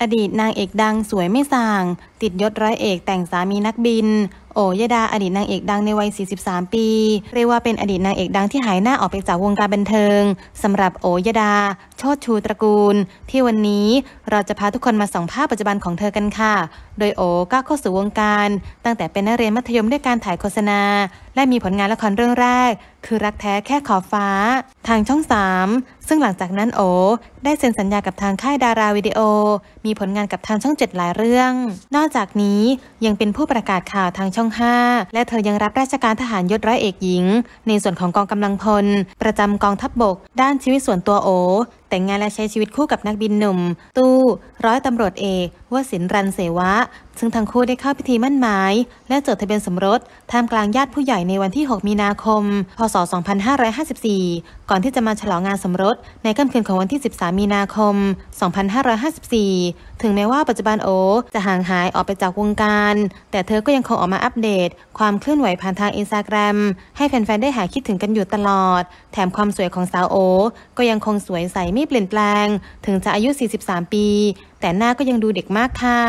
อดีตนางเอกดังสวยไม่ส่าง ติดยศร้อยเอกแต่งสามีนักบินโอยดาอดีตนางเอกดังในวัย 43 ปี เรียกว่าเป็นอดีตนางเอกดังที่หายหน้าออกไปจากวงการบันเทิง สำหรับโอยดาโชดชูตระกูล ที่วันนี้เราจะพาทุกคนมาส่องภาพปัจจุบันของเธอกันค่ะ โดยโอก้าเข้าสู่วงการ ตั้งแต่เป็นนักเรียนมัธยมด้วยการถ่ายโฆษณา และมีผลงานละครเรื่องแรก คือรักแท้แค่ขอฟ้า ทางช่อง 3 ซึ่งหลังจากนั้นโอ ได้เซ็นสัญญากับทางค่ายดาราวิดีโอ มีผลงานกับทางช่อง 7 หลายเรื่อง นอกจากนี้ยังเป็นผู้ประกาศข่าวทางช่ององ5และเธอยังรับราชการทหารยศร้อยเอกหญิง ในส่วนของกองกำลังพล ประจำกองทัพบบก ด้านชีวิตส่วนตัวโอแต่งงานและใช้ชีวิตคู่กับนักบินหนุ่ม ตู้ร้อยตำรวจเอกวสินรันเสวะ ซึ่งทั้งคู่ได้เข้าพิธีมั่นหมาย และจดทะเบียนสมรสท่ามกลางญาติผู้ใหญ่ในวันที่ 6 มีนาคม พศ 2554 ก่อนที่จะมาฉลองงานสมรสในค่ำคืนของวันที่ 13 มีนาคม 2554 ถึงแม้ว่าปัจจุบันโอจะห่างหายออกไปจากวงการ แต่เธอก็ยังคงออกมาอัปเดต ความเคลื่อนไหวผ่านทางอินสตาแกรมให้แฟนๆได้หายคิดถึงกันอยู่ตลอด แถมความสวยของสาวโอก็ยังคงสวยใสไม่เปลี่ยนแปลงถึงจะอายุ 43 ปี แต่หน้าก็ยังดูเด็กมากค่ะ